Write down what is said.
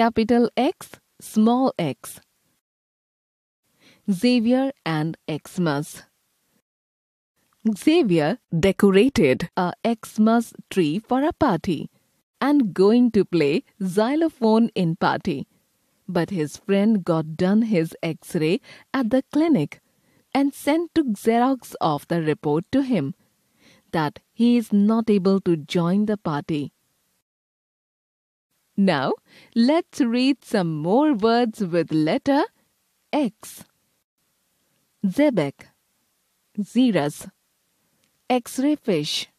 capital X, small x. Xavier and Xmas. Xavier decorated a Xmas tree for a party and going to play xylophone in party. But his friend got done his x-ray at the clinic and sent to Xerox of the report to him that he is not able to join the party. Now, let's read some more words with letter X. Zebek, ziras, X-ray fish,